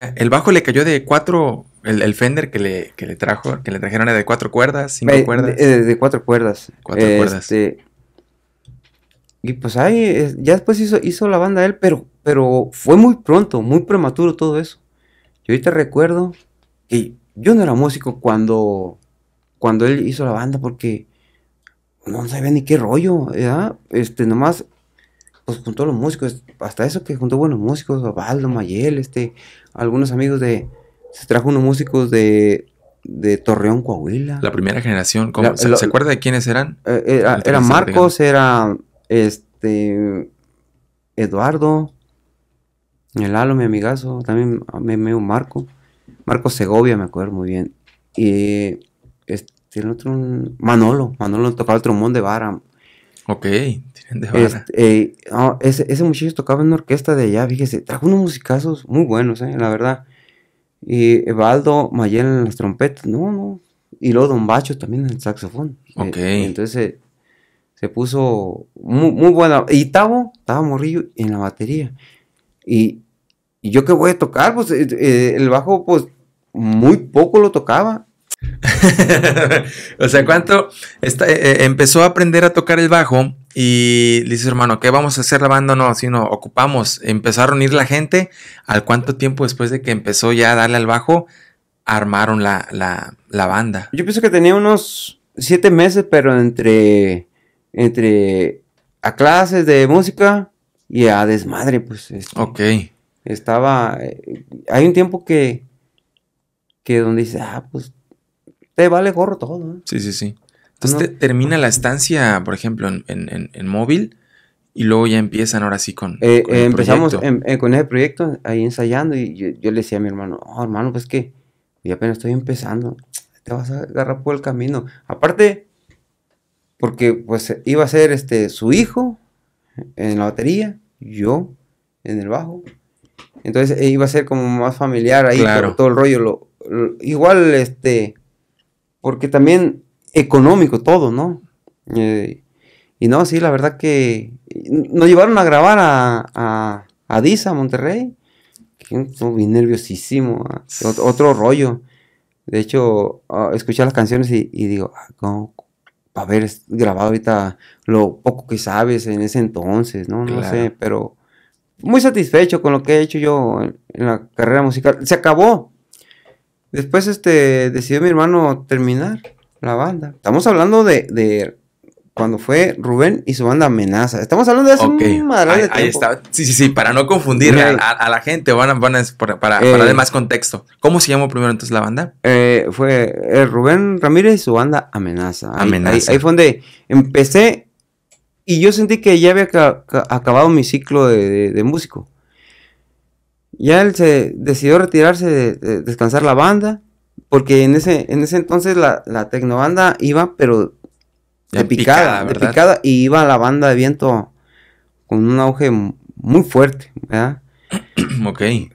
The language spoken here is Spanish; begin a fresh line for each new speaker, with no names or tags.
El bajo le cayó de cuatro, el, Fender que le, le trajo, que le trajeron era de cuatro cuerdas, cinco eh, cuerdas. Eh, de,
cuatro cuerdas. Cuatro este, cuerdas. y pues ahí, ya después hizo, hizo la banda él, pero, pero fue muy pronto, muy prematuro todo eso. Yo ahorita recuerdo que yo no era músico cuando, cuando él hizo la banda porque no sabía ni qué rollo, ¿verdad? Este, nomás pues juntó a los músicos, hasta eso que juntó buenos músicos, Ovaldo, Mayel, este, algunos amigos de, se trajo unos músicos de, de Torreón, Coahuila. La primera generación, ¿Se, acuerda
de quiénes eran? Eh, eh, era, Marcos,
era este, Eduardo, el mi amigazo, también me un Marco, Marco Segovia, me acuerdo muy bien, y este, el otro, Manolo, Manolo tocaba el trombón de vara, Ok, tienen de vara. Este, ese, ese, muchacho tocaba en una orquesta de allá, fíjese, trajo unos musicazos muy buenos, eh, la verdad. Y Evaldo Mayel en las trompetas, no, no. Y luego Don Bacho también en el saxofón. Eh, ok. entonces se puso muy, muy buena. Y Tavo, Tavo Morrillo en la batería. Y, y yo qué voy a tocar, pues eh,
eh, el bajo, pues muy poco lo tocaba. o sea, ¿cuánto eh, eh, empezó a aprender a tocar el bajo y dice, hermano, ¿qué vamos a hacer la banda? No, si no, ocupamos, Empezaron a reunir la gente. ¿Al cuánto tiempo después de que empezó ya a darle al bajo, armaron la, banda?
Yo pienso que tenía unos siete meses, pero entre, entre a clases de música y a desmadre, pues. Este, ok. Estaba, eh, hay un tiempo que, que donde dice, ah, pues te vale gorro todo. ¿eh?
Sí, sí, sí. Entonces termina la estancia, por ejemplo, en, en, móvil y luego ya empiezan ahora sí con. Eh, empezamos
eh, con ese proyecto ahí ensayando y yo, le decía a mi hermano, oh, hermano, pues que Y apenas estoy empezando. Te vas a agarrar por el camino. Aparte, porque pues iba a ser este, su hijo en la batería, yo en el bajo. Entonces iba a ser como más familiar ahí claro. todo, el rollo. igual este porque también económico todo, ¿no? Eh, y no, sí, la verdad que nos llevaron a grabar a, a, a Disa, Monterrey. Estuve nerviosísimo, ah, otro, rollo. De hecho, ah, escuché las canciones y, digo, ah, ¿cómo, haber grabado ahorita lo poco que sabes en ese entonces, ¿no? No sé, pero muy satisfecho con lo que he hecho yo en, la carrera musical. Se acabó, Después este, decidió mi hermano terminar la banda. Estamos hablando de, cuando fue Rubén y su banda Amenaza. Estamos hablando de hace un ahí, de tiempo. Ahí
está. Sí, sí, sí, para no confundir a, la gente, van para, para, eh. dar más contexto. ¿Cómo se llamó primero entonces la banda?
Eh, fue eh, Rubén Ramírez y su banda Amenaza. Amenaza. Ahí, fue donde empecé y yo sentí que ya había acabado mi ciclo de músico. Ya él se decidió retirarse de, descansar la banda, porque en ese, en ese entonces la, la tecnobanda iba, pero de picada, de picada, y iba la banda de viento con un auge muy fuerte, ¿verdad?
ok.